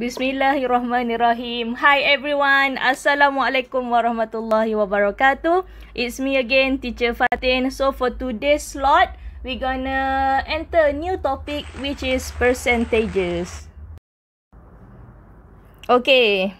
Bismillahirrahmanirrahim. Hi everyone. Assalamualaikum warahmatullahi wabarakatuh. It's me again, Teacher Fatin. So for today's slot, we gonna enter a new topic which is percentages. Okay.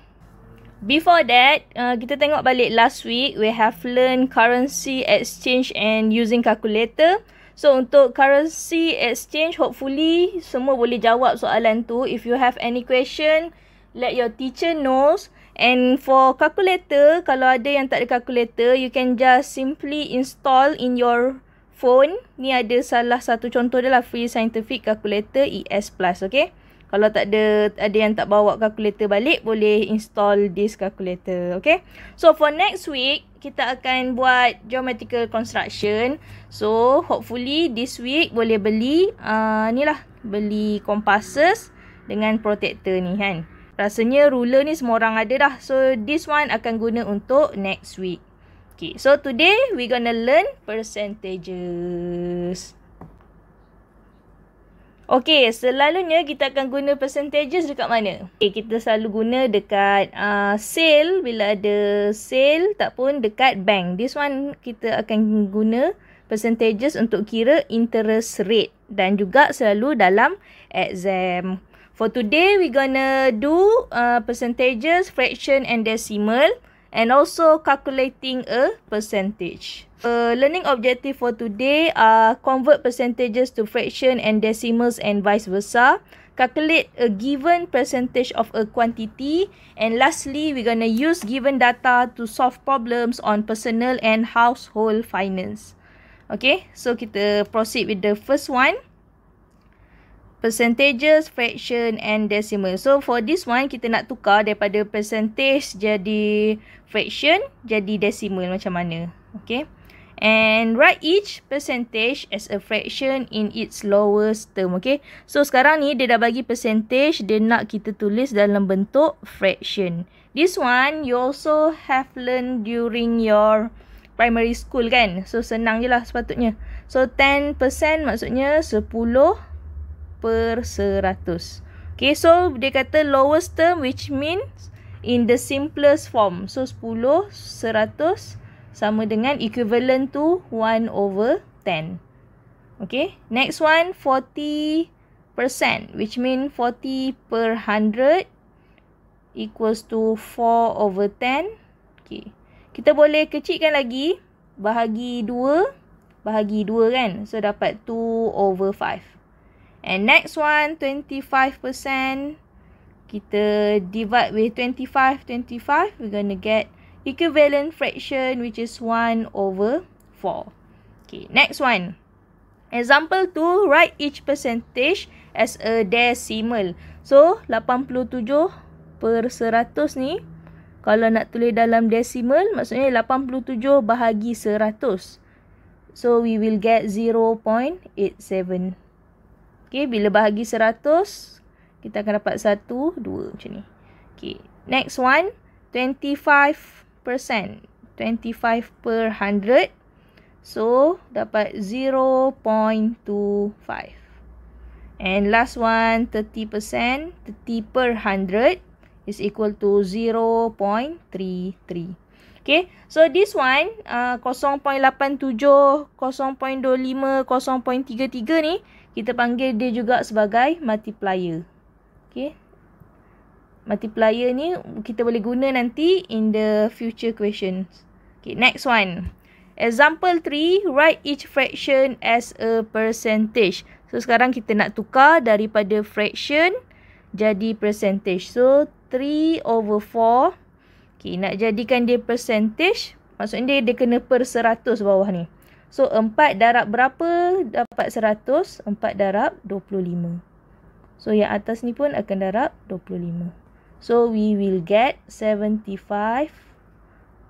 Before that, uh, kita tengok balik last week we have learned currency exchange and using calculator. So untuk currency exchange hopefully semua boleh jawab soalan tu. If you have any question, let your teacher knows. And for calculator, kalau ada yang tak ada calculator, you can just simply install in your phone. Ni ada salah satu contoh dia lah, free scientific calculator ES Plus, okay? Kalau tak ada ada yang tak bawa calculator balik, boleh install this calculator, okay? So for next week, kita akan buat geometrical construction. So, hopefully this week boleh beli uh, ni lah. Beli compasses dengan protector ni kan. Rasanya ruler ni semua orang ada dah. So, this one akan guna untuk next week. Okay, so today we gonna learn percentages. Okey, selalunya kita akan guna percentages dekat mana? Okey, kita selalu guna dekat uh, sale bila ada sale tak pun dekat bank. This one kita akan guna percentages untuk kira interest rate dan juga selalu dalam exam. For today, we gonna do uh, percentages, fraction and decimal and also calculating a percentage. Uh, learning objective for today are convert percentages to fraction and decimals and vice versa. Calculate a given percentage of a quantity. And lastly, we're going to use given data to solve problems on personal and household finance. Okay, so kita proceed with the first one percentages, fraction and decimal. So for this one kita nak tukar daripada percentage jadi fraction jadi decimal macam mana. Okay. And write each percentage as a fraction in its lowest term. Okay. So sekarang ni dia dah bagi percentage. Dia nak kita tulis dalam bentuk fraction. This one you also have learned during your primary school kan. So senang je lah sepatutnya. So 10% maksudnya 10 per seratus. Okay, so dia kata lowest term which means in the simplest form. So, sepuluh seratus sama dengan equivalent to one over ten. Okay, next one forty percent, which mean forty per hundred equals to four over ten. Okay, kita boleh kecilkan lagi bahagi dua, bahagi 2 kan. So, dapat 2 over 5. And next one, 25%. Kita divide with 25, 25. We're going to get equivalent fraction, which is 1 over 4. Okay, next one. Example 2, write each percentage as a decimal. So, 87 per 100 ni, kalau nak tulis dalam decimal, maksudnya 87 bahagi 100. So, we will get 0.87. Okey, bila bahagi 100, kita akan dapat 1, 2 macam ni. Okey, next one, 25%. 25 per 100. So, dapat 0.25. And last one, 30%. 30 per 100 is equal to 0.33. Okay. So, this one, uh, 0.87, 0.25, 0.33 ni, kita panggil dia juga sebagai multiplier. Okay. Multiplier ni kita boleh guna nanti in the future questions. Okay, next one. Example 3, write each fraction as a percentage. So, sekarang kita nak tukar daripada fraction jadi percentage. So, 3 over 4. Okay, nak jadikan dia percentage. Maksudnya dia, dia kena per 100 bawah ni. So 4 darab berapa dapat 100? 4 darab 25. So yang atas ni pun akan darab 25. So we will get 75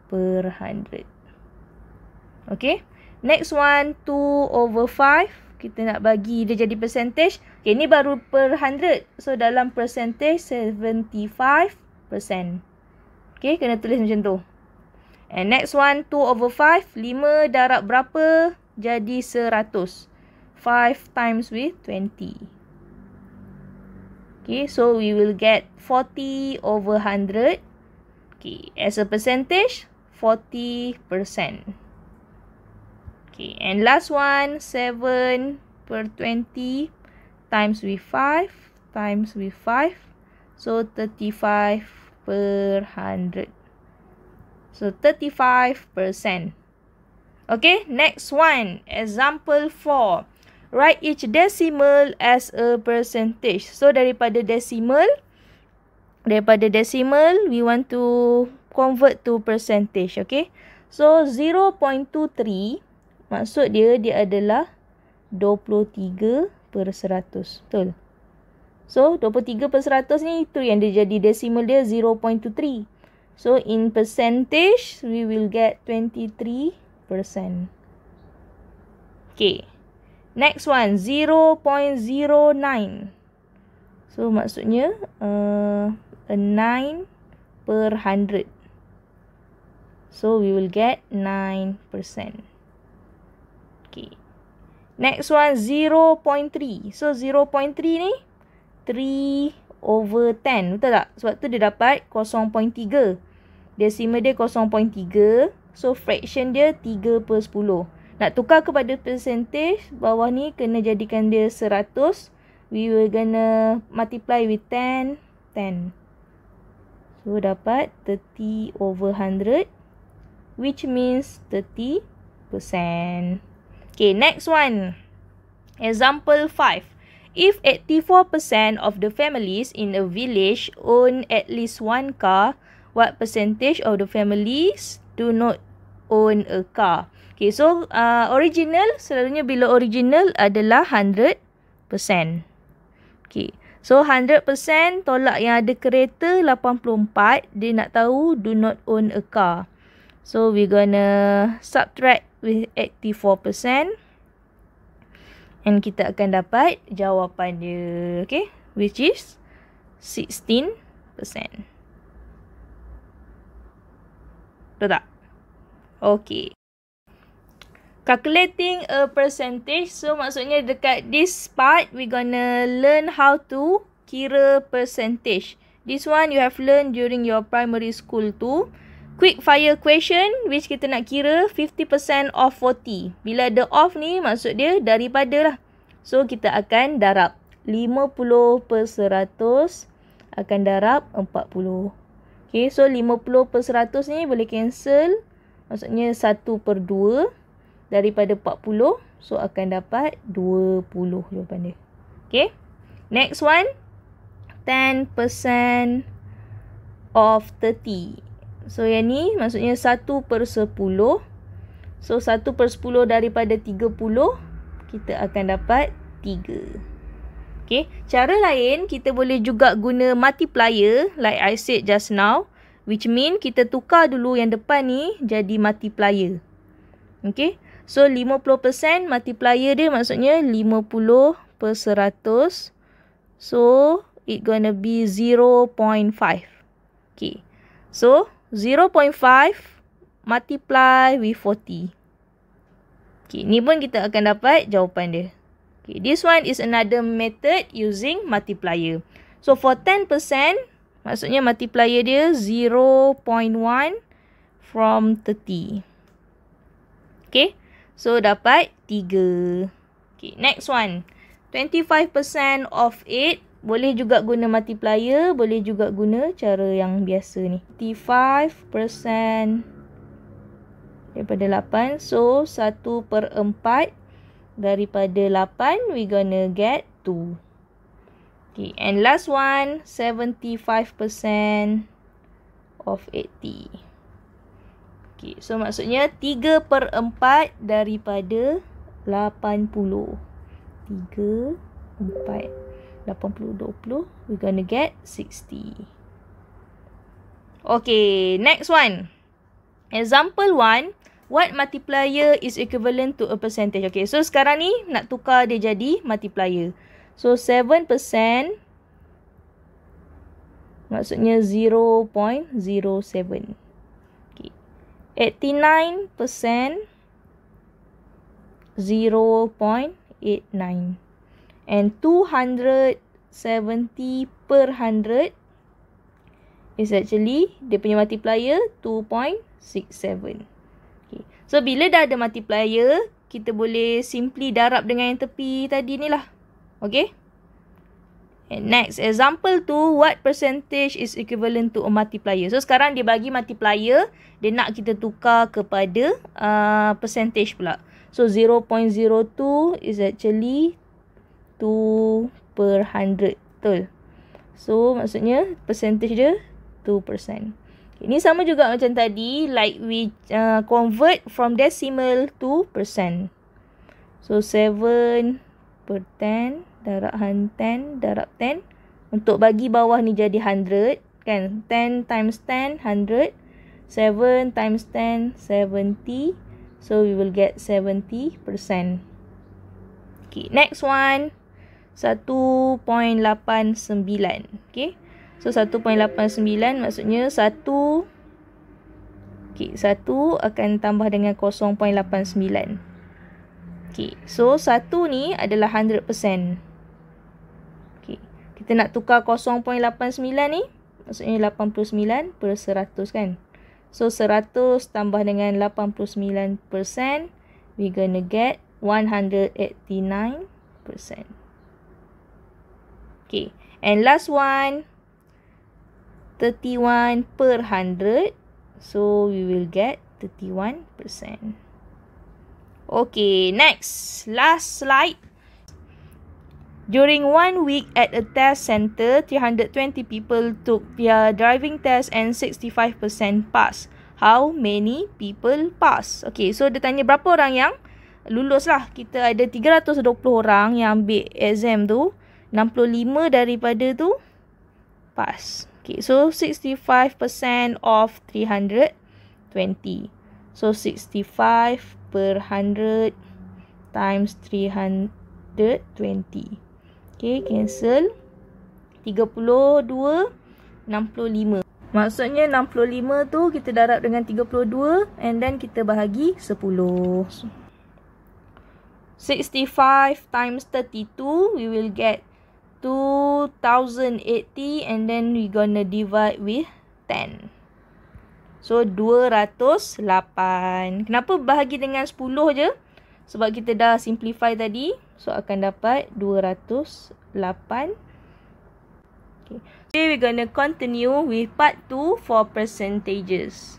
per 100. Okay. Next one 2 over 5. Kita nak bagi dia jadi percentage. Okay ni baru per 100. So dalam percentage 75%. Okay kena tulis macam tu. 75%. And next one, 2 over 5. 5 darab berapa? Jadi 100. 5 times with 20. Okay, so we will get 40 over 100. Okay, as a percentage, 40%. Okay, and last one, 7 per 20 times with 5 times with 5. So, 35 per 100. So 35%. Okay, next one. Example 4. Write each decimal as a percentage. So daripada decimal, daripada decimal, we want to convert to percentage. Okay, so 0.23 maksud dia dia adalah 23 per 100. Betul. So 23 per 100 ni itu yang dia jadi decimal dia 0.23. So in percentage, we will get 23%. Okay. Next one, 0.09. So maksudnya, uh, a 9 per 100. So we will get 9%. Okay. Next one, 0.3. So 0.3 ni, 3 over 10. Betul tak? Sebab tu dia dapat 0.3. Decimal dia 0.3 So fraction dia 3 per 10 Nak tukar kepada percentage Bawah ni kena jadikan dia 100 We were gonna multiply with 10 10 So dapat 30 over 100 Which means 30% Okay next one Example 5 If 84% of the families in a village own at least one car, what percentage of the families do not own a car. Okay, so uh, original, selalunya bila original adalah 100%. Okay, so 100% tolak yang ada kereta 84, dia nak tahu do not own a car. So, we gonna subtract with 84%. And kita akan dapat jawapan dia, okay? Which is 16%. Betul tak? Okay. Calculating a percentage. So, maksudnya dekat this part, we gonna learn how to kira percentage. This one you have learned during your primary school too. Quick fire question which kita nak kira 50% of 40. Bila ada off ni maksud dia daripada lah. So kita akan darab 50 per 100 akan darab 40. Okay, so 50 per 100 ni boleh cancel. Maksudnya 1 per 2 daripada 40. So, akan dapat 20 jawapan dia. Okay. Next one. 10% of 30. So, yang ni maksudnya 1 per 10. So, 1 per 10 daripada 30. Kita akan dapat 3. 3. Okay. Cara lain, kita boleh juga guna multiplier like I said just now. Which mean kita tukar dulu yang depan ni jadi multiplier. Okay. So, 50% multiplier dia maksudnya 50 per 100. So, it gonna be 0.5. Okay. So, 0.5 multiply with 40. Okay. Ni pun kita akan dapat jawapan dia. Okay, this one is another method using multiplier. So for 10%, maksudnya multiplier dia 0.1 from 30. Okay, so dapat 3. Okay, next one. 25% of 8, boleh juga guna multiplier, boleh juga guna cara yang biasa ni. 25% daripada 8, so 1 per 4 daripada 8, we gonna get 2. Okay, and last one, 75% of 80. Okay, so maksudnya 3 per 4 daripada 80. 3, 4, 80, 20, we gonna get 60. Okay, next one. Example 1 what multiplier is equivalent to a percentage. Okay, so sekarang ni nak tukar dia jadi multiplier. So, 7% maksudnya 0.07. Okay. 89% 0.89. And 270 per 100 is actually, dia punya multiplier 2.67. So bila dah ada multiplier Kita boleh simply darab dengan yang tepi tadi ni lah Okay And next example tu What percentage is equivalent to a multiplier So sekarang dia bagi multiplier Dia nak kita tukar kepada uh, percentage pula So 0.02 is actually 2 per 100 Betul So maksudnya percentage dia 2% ini sama juga macam tadi, like we uh, convert from decimal to percent. So, 7 per 10, darab 10, darab 10. Untuk bagi bawah ni jadi 100, kan? 10 times 10, 100. 7 times 10, 70. So, we will get 70 percent. Okay, next one. 1.89. Okay. So 1.89 maksudnya 1 okay 1 akan tambah dengan 0.89. okay. so 1 ni adalah 100%. okay. Kita nak tukar 0.89 ni maksudnya 89 per 100 kan. So 100 tambah dengan 89% we're going to get 189%. okay. And last one 31 per 100 so we will get 31% okay next last slide during one week at a test center 320 people took their driving test and 65% pass how many people pass okay so dia tanya berapa orang yang lulus lah kita ada 320 orang yang ambil exam tu 65 daripada tu pass Okay, so 65% of 320. So 65 per 100 times 320. Okay, cancel. 32, 65. Maksudnya 65 tu kita darab dengan 32 and then kita bahagi 10. 65 times 32, we will get 2080 and then we gonna divide with 10. So 208. Kenapa bahagi dengan 10 je? Sebab kita dah simplify tadi. So akan dapat 208. Okay. Today okay, we gonna continue with part 2 for percentages.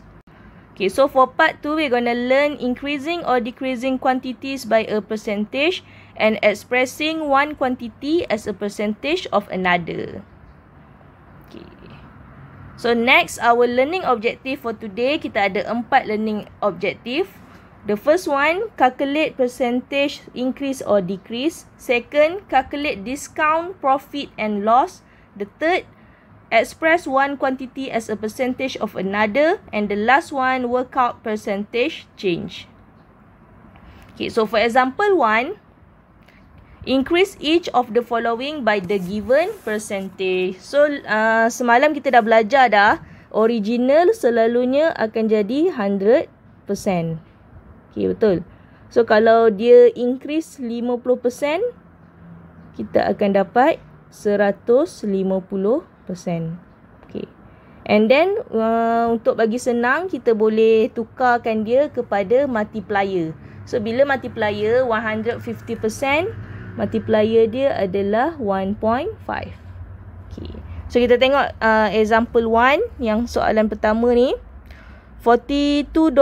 Okay, so for part 2 we gonna learn increasing or decreasing quantities by a percentage and expressing one quantity as a percentage of another. Okay. So next, our learning objective for today, kita ada empat learning objective. The first one, calculate percentage increase or decrease. Second, calculate discount, profit and loss. The third, express one quantity as a percentage of another. And the last one, work out percentage change. Okay, so for example one, increase each of the following by the given percentage. So uh, semalam kita dah belajar dah original selalunya akan jadi 100%. Okay betul. So kalau dia increase 50% kita akan dapat 150%. Okay. And then uh, untuk bagi senang kita boleh tukarkan dia kepada multiplier. So bila multiplier 150% multiplier dia adalah 1.5. Okay. So kita tengok uh, example 1 yang soalan pertama ni. $42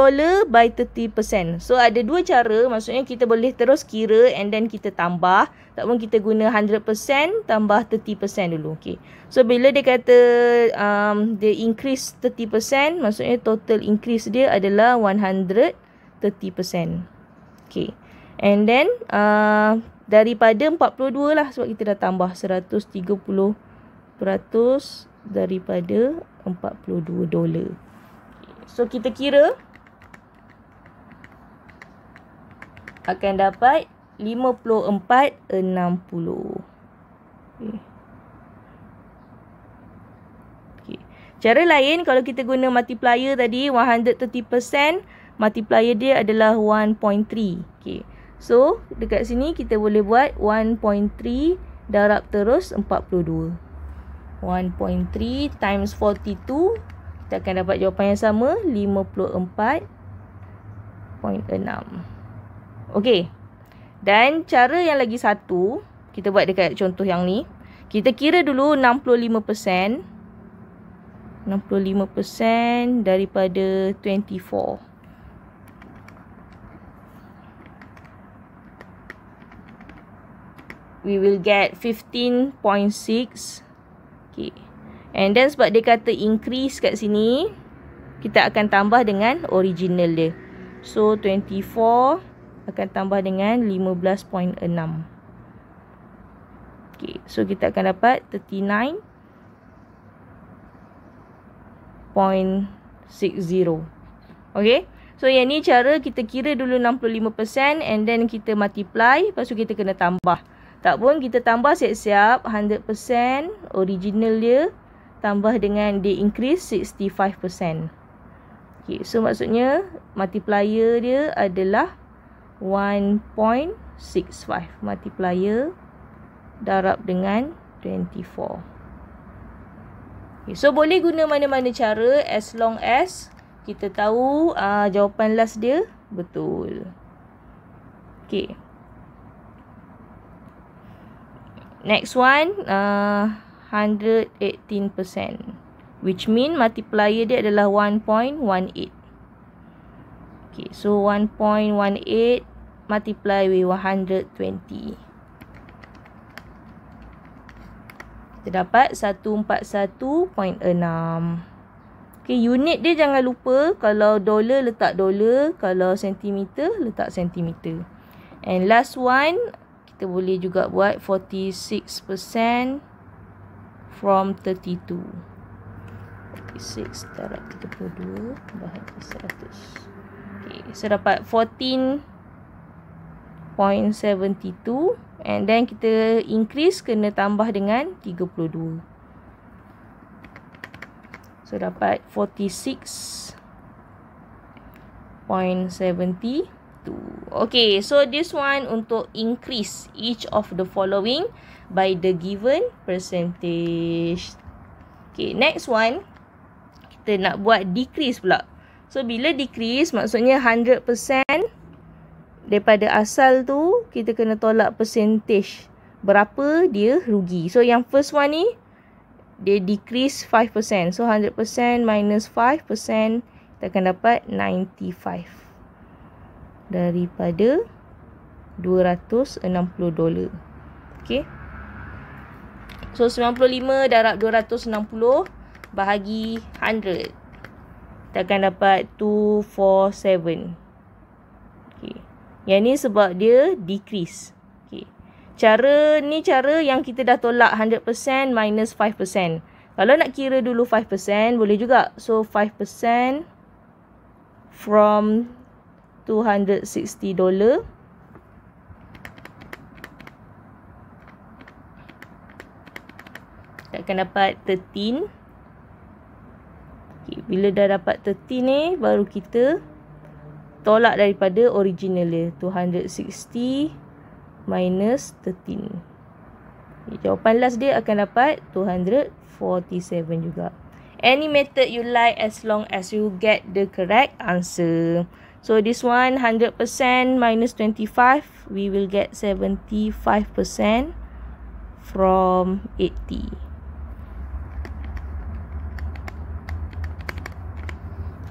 by 30%. So ada dua cara. Maksudnya kita boleh terus kira and then kita tambah. Tak pun kita guna 100% tambah 30% dulu. Okay. So bila dia kata um, dia increase 30%. Maksudnya total increase dia adalah 130%. Okay. And then... Uh, daripada 42 lah sebab kita dah tambah 130% daripada 42 dolar. So kita kira akan dapat 54.60. Eh. Okey. Cara lain kalau kita guna multiplier tadi 130% multiplier dia adalah 1.3. Okey. So dekat sini kita boleh buat 1.3 darab terus 42 1.3 times 42 Kita akan dapat jawapan yang sama 54.6 Okay Dan cara yang lagi satu Kita buat dekat contoh yang ni Kita kira dulu 65% 65% daripada 24 we will get 15.6 okay. and then sebab dia kata increase kat sini kita akan tambah dengan original dia so 24 akan tambah dengan 15.6 ok so kita akan dapat point 39.60 ok so yang ni cara kita kira dulu 65% and then kita multiply lepas tu kita kena tambah tak pun kita tambah siap-siap 100% original dia tambah dengan dia increase 65%. Okay, so maksudnya multiplier dia adalah 1.65 multiplier darab dengan 24. Okay, so boleh guna mana-mana cara as long as kita tahu uh, jawapan last dia betul. Okay. next one uh, 118% which mean multiplier dia adalah 1.18 okay so 1.18 multiply with 120 kita dapat 141.6 okay unit dia jangan lupa kalau dollar letak dollar kalau sentimeter letak sentimeter And last one, kita boleh juga buat 46% from 32. 6 darab 32 bahagi 100 okay, so dapat 14.72 and then kita increase kena tambah dengan 32 so dapat 46.70 itu. Okay, so this one untuk increase each of the following by the given percentage. Okay, next one. Kita nak buat decrease pula. So, bila decrease maksudnya 100% daripada asal tu, kita kena tolak percentage berapa dia rugi. So, yang first one ni, dia decrease 5%. So, 100% minus 5%, kita akan dapat 95% daripada 260 dolar. Okey. So 95 darab 260 bahagi 100. Kita akan dapat 247. Okey. Yang ni sebab dia decrease. Okey. Cara ni cara yang kita dah tolak 100% minus 5%. Kalau nak kira dulu 5% boleh juga. So 5% from 260 dolar akan dapat 13 okay, bila dah dapat 13 ni baru kita tolak daripada original dia 260 minus 13 okay, jawapan last dia akan dapat 247 juga any method you like as long as you get the correct answer So this one hundred percent minus twenty five, we will get seventy five percent from eighty.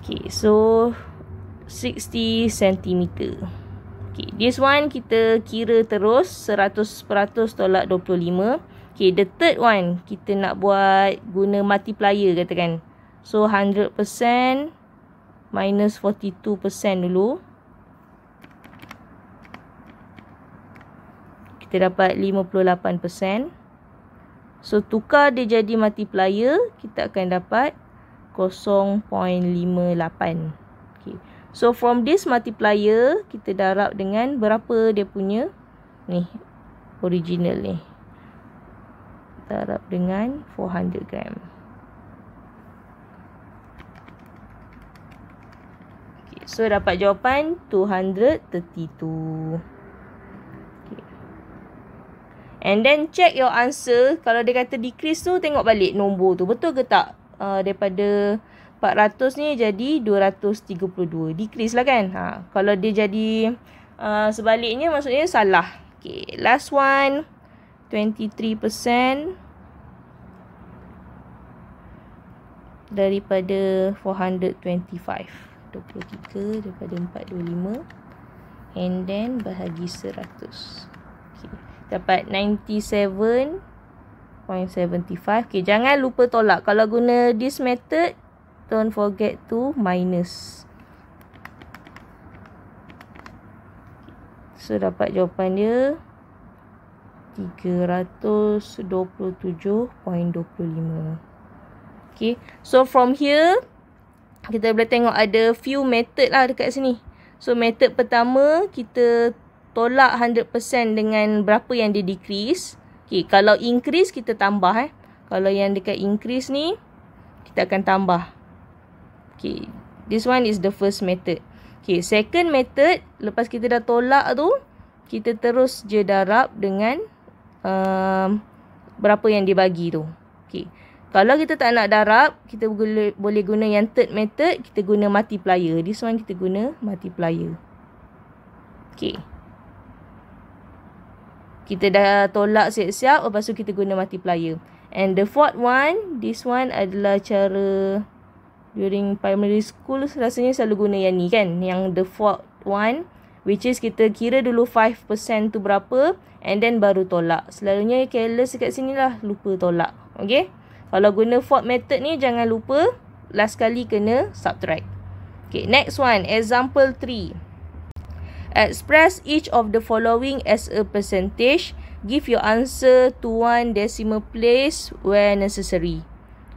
Okay, so sixty centimeter. Okay, this one kita kira terus seratus peratus tolak dua puluh lima. Okay, the third one kita nak buat guna multiplier katakan. So hundred percent minus 42% dulu. Kita dapat 58%. So tukar dia jadi multiplier, kita akan dapat 0.58. Okay. So from this multiplier, kita darab dengan berapa dia punya ni original ni. Darab dengan 400 gram. So dapat jawapan 232 okay. And then check your answer Kalau dia kata decrease tu tengok balik nombor tu Betul ke tak uh, daripada 400 ni jadi 232 Decrease lah kan ha. Kalau dia jadi uh, sebaliknya maksudnya salah Okay last one 23% daripada 425 23 daripada 425 and then bahagi 100 okay. dapat 97.75 okay, jangan lupa tolak kalau guna this method don't forget to minus so dapat jawapan dia 327.25 okay. so from here kita boleh tengok ada few method lah dekat sini. So method pertama kita tolak 100% dengan berapa yang dia decrease. Okay, kalau increase kita tambah eh. Kalau yang dekat increase ni kita akan tambah. Okay, this one is the first method. Okay, second method lepas kita dah tolak tu kita terus je darab dengan um, berapa yang dibagi tu. Okay. Kalau kita tak nak darab, kita guna, boleh guna yang third method, kita guna multiplier. This one kita guna multiplier. Okay. Kita dah tolak siap-siap, lepas tu kita guna multiplier. And the fourth one, this one adalah cara during primary school, rasanya selalu guna yang ni kan. Yang the fourth one, which is kita kira dulu 5% tu berapa, and then baru tolak. Selalunya careless dekat sini lah, lupa tolak. Okay. Kalau guna for method ni jangan lupa last kali kena subtract. Okay, next one. Example 3. Express each of the following as a percentage. Give your answer to one decimal place where necessary.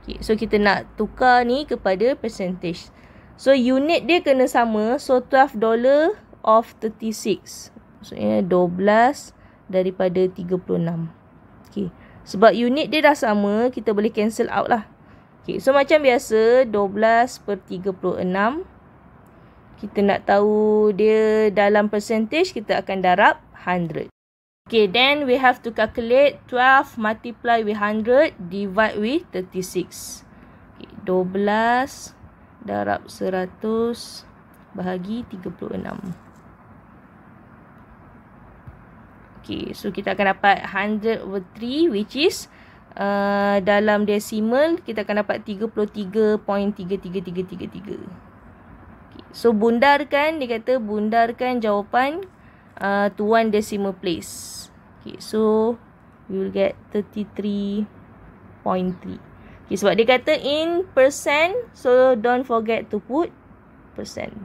Okay, so kita nak tukar ni kepada percentage. So, unit dia kena sama. So, $12 of 36. Maksudnya, 12 daripada 36. Sebab unit dia dah sama, kita boleh cancel out lah. Okay, so macam biasa, 12 per 36. Kita nak tahu dia dalam percentage, kita akan darab 100. Okay, then we have to calculate 12 multiply with 100 divide with 36. Okay, 12 darab 100 bahagi 36. Okay, so kita akan dapat 100 over 3 which is uh, dalam decimal kita akan dapat 3.33333. Okay, so bundarkan, dia kata bundarkan jawapan uh, tuan decimal place. Okay, so you will get 33.3. Okay, sebab dia kata in percent, so don't forget to put percent.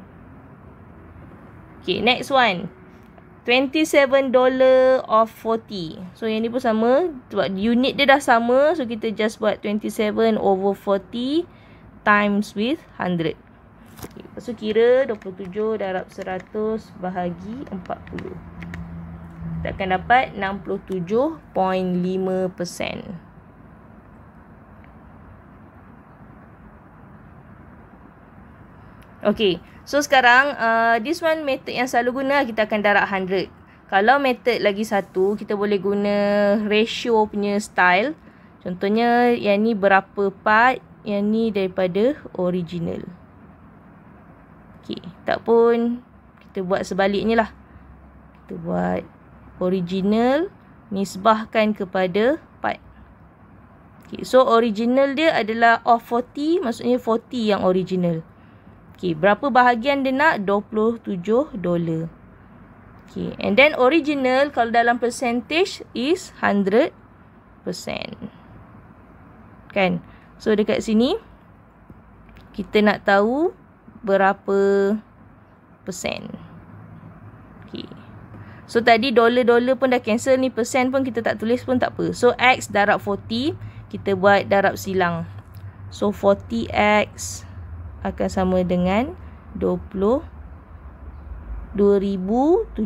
Okay, next one. $27 of 40 So yang ni pun sama Sebab unit dia dah sama So kita just buat 27 over 40 Times with 100 So kira 27 darab 100 bahagi 40 Kita akan dapat 67.5% Okay, So sekarang uh, this one method yang selalu guna kita akan darat 100. Kalau method lagi satu kita boleh guna ratio punya style. Contohnya yang ni berapa part yang ni daripada original. Okay. Tak pun kita buat sebaliknya lah. Kita buat original nisbahkan kepada part. Okay. So original dia adalah of 40 maksudnya 40 yang original. Okay, berapa bahagian dia nak? 27 dolar. Okay, and then original kalau dalam percentage is 100%. Kan? So, dekat sini, kita nak tahu berapa persen. Okay. So, tadi dolar-dolar pun dah cancel ni. Persen pun kita tak tulis pun tak apa. So, X darab 40. Kita buat darab silang. So, 40X akan sama dengan 22,700.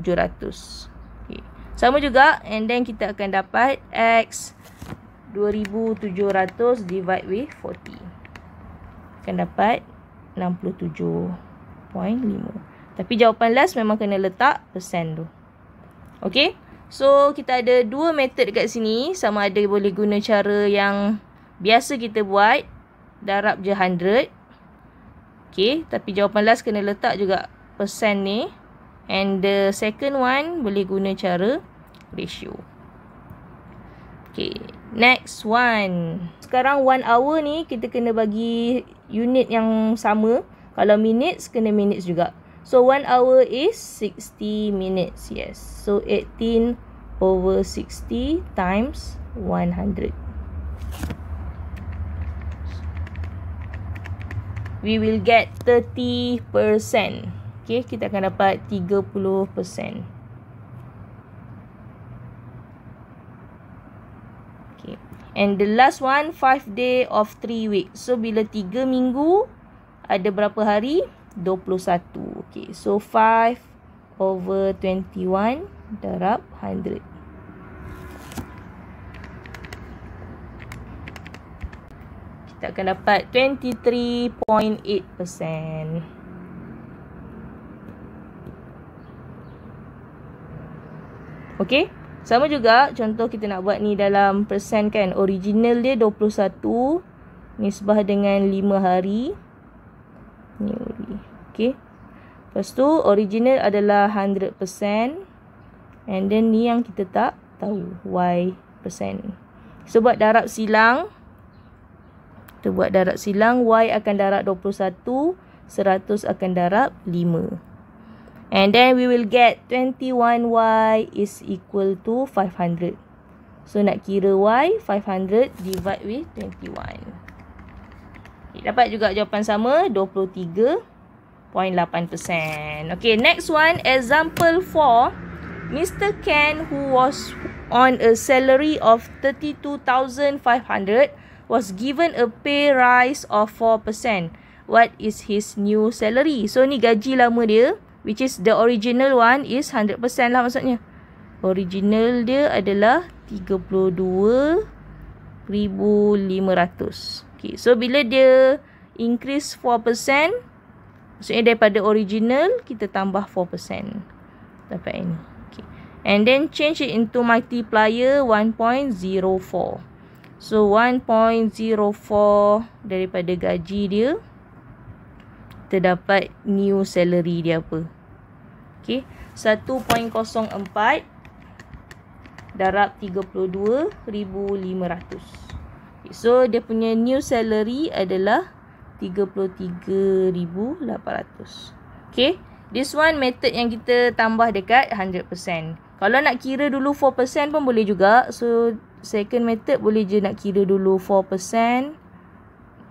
Okay. Sama juga and then kita akan dapat X 2,700 divide with 40. Akan dapat 67.5. Tapi jawapan last memang kena letak persen tu. Okay. So kita ada dua method kat sini. Sama ada boleh guna cara yang biasa kita buat. Darab je 100. Okay, tapi jawapan last kena letak juga persen ni. And the second one boleh guna cara ratio. Okay, next one. Sekarang one hour ni kita kena bagi unit yang sama. Kalau minutes, kena minutes juga. So, one hour is 60 minutes. Yes. So, 18 over 60 times 100. we will get 30%. Okay, kita akan dapat 30%. And the last one, five day of three weeks. So, bila tiga minggu, ada berapa hari? 21. Okay, so 5 over 21 darab 100. kita akan dapat 23.8%. Okay, sama juga contoh kita nak buat ni dalam persen kan. Original dia 21 nisbah dengan 5 hari. Ni hari. Okey. Lepas tu original adalah 100% and then ni yang kita tak tahu y persen. Sebab darab silang kita buat darab silang Y akan darab 21 100 akan darab 5 And then we will get 21Y is equal to 500 So nak kira Y 500 divide with 21 okay, Dapat juga jawapan sama 23.8% Okay next one Example 4 Mr. Ken who was on a salary of 32,500 was given a pay rise of 4%. What is his new salary? So ni gaji lama dia which is the original one is 100% lah maksudnya. Original dia adalah 32,500. Okay, so bila dia increase 4%, maksudnya daripada original, kita tambah 4%. Dapat ini. Okay. And then change it into multiplier 1.04. So 1.04 daripada gaji dia terdapat new salary dia apa. Okay. 1.04 darab 32,500. Okay. So dia punya new salary adalah 33,800. Okay. This one method yang kita tambah dekat 100%. Kalau nak kira dulu 4% pun boleh juga. So second method boleh je nak kira dulu 4%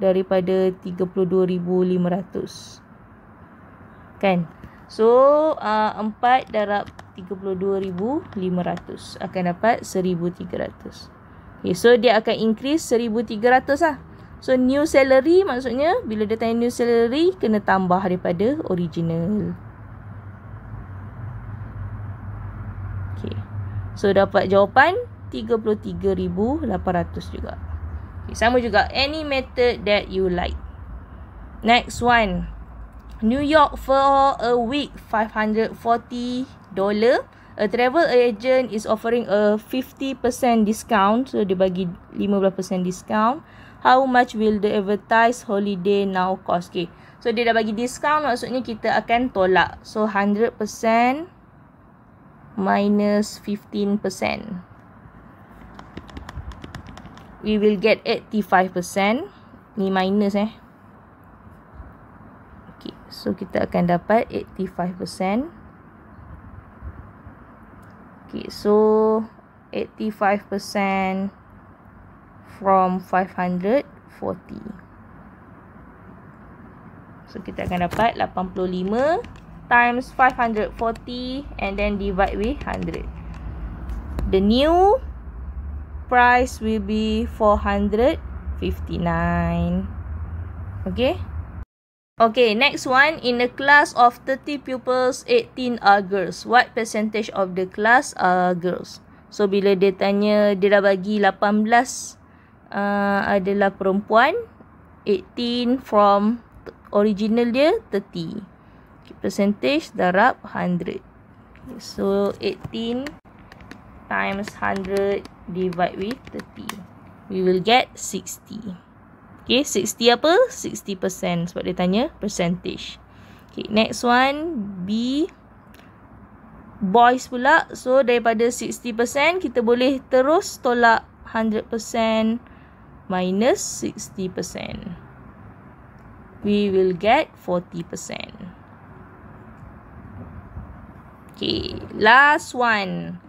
daripada 32,500. Kan? So, uh, 4 darab 32,500 akan dapat 1,300. Okay, so, dia akan increase 1,300 lah. So, new salary maksudnya bila dia tanya new salary, kena tambah daripada original. Okay. So, dapat jawapan 33,800 juga. Okay, sama juga. Any method that you like. Next one. New York for a week, $540. A travel agent is offering a 50% discount. So, dia bagi 15% discount. How much will the advertised holiday now cost? Okay. So, dia dah bagi discount. Maksudnya, kita akan tolak. So, 100% minus 15% we will get 85% ni minus eh Okay, so kita akan dapat 85% Okay, so 85% from 540 So kita akan dapat 85 times 540 and then divide with 100. The new price will be 459 Okay Okay, next one. In a class of 30 pupils, 18 are girls. What percentage of the class are girls? So, bila dia tanya, dia dah bagi 18 uh, adalah perempuan. 18 from original dia, 30. Percentage darab 100. So, 18 times 100 divide with 30. We will get 60. Okay, 60 apa? 60% sebab dia tanya percentage. Okay, next one B boys pula. So daripada 60% kita boleh terus tolak 100% minus 60%. We will get 40%. Okay, last one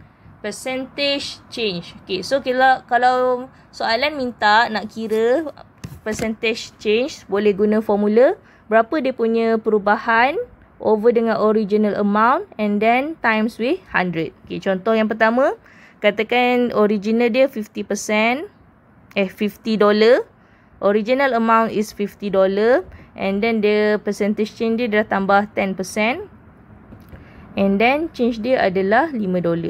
percentage change. Okay, so kira, kalau soalan minta nak kira percentage change, boleh guna formula berapa dia punya perubahan over dengan original amount and then times with 100. Okay, contoh yang pertama, katakan original dia 50%, eh $50. Original amount is $50 and then the percentage change dia dah tambah 10%. And then change dia adalah $5.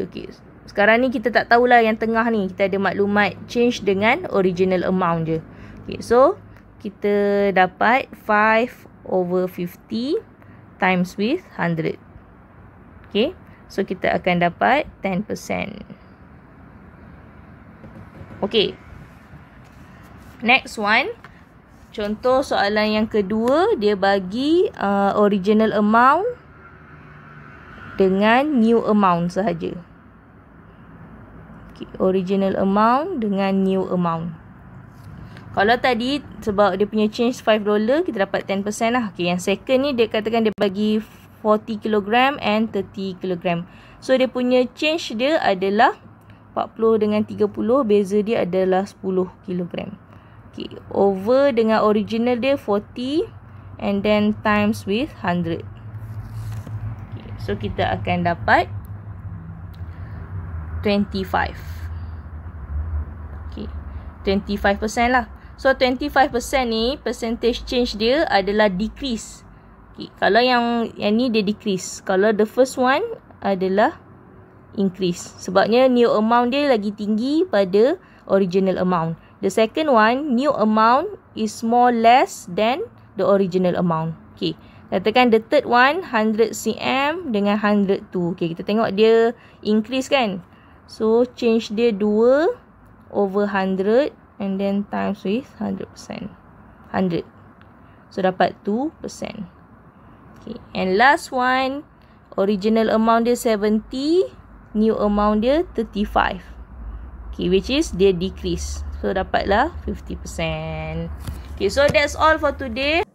Okay, sekarang ni kita tak tahulah yang tengah ni kita ada maklumat change dengan original amount je. Okay, so kita dapat 5 over 50 times with 100. Okay, so kita akan dapat 10%. Okay, next one. Contoh soalan yang kedua, dia bagi uh, original amount dengan new amount sahaja original amount dengan new amount. Kalau tadi sebab dia punya change $5 kita dapat 10% lah. Okay, yang second ni dia katakan dia bagi 40 kg and 30 kg. So dia punya change dia adalah 40 dengan 30 beza dia adalah 10 kg. Okay, over dengan original dia 40 and then times with 100. Okay, so kita akan dapat 1.5. 25 Okay 25% lah So 25% ni percentage change dia adalah decrease okay. Kalau yang yang ni dia decrease Kalau the first one adalah increase Sebabnya new amount dia lagi tinggi pada original amount The second one new amount is more less than the original amount Okay Katakan the third one 100 cm dengan 100 tu. Okay, kita tengok dia increase kan. So change dia 2 over 100 and then times with 100%. 100. So dapat 2%. Okay. And last one, original amount dia 70, new amount dia 35. Okay, which is dia decrease. So dapatlah 50%. Okay, so that's all for today.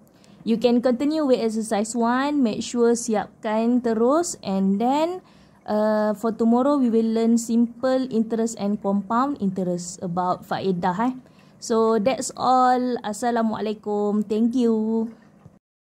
You can continue with exercise 1. Make sure siapkan terus and then uh, for tomorrow we will learn simple interest and compound interest about faedah eh. So that's all. Assalamualaikum. Thank you.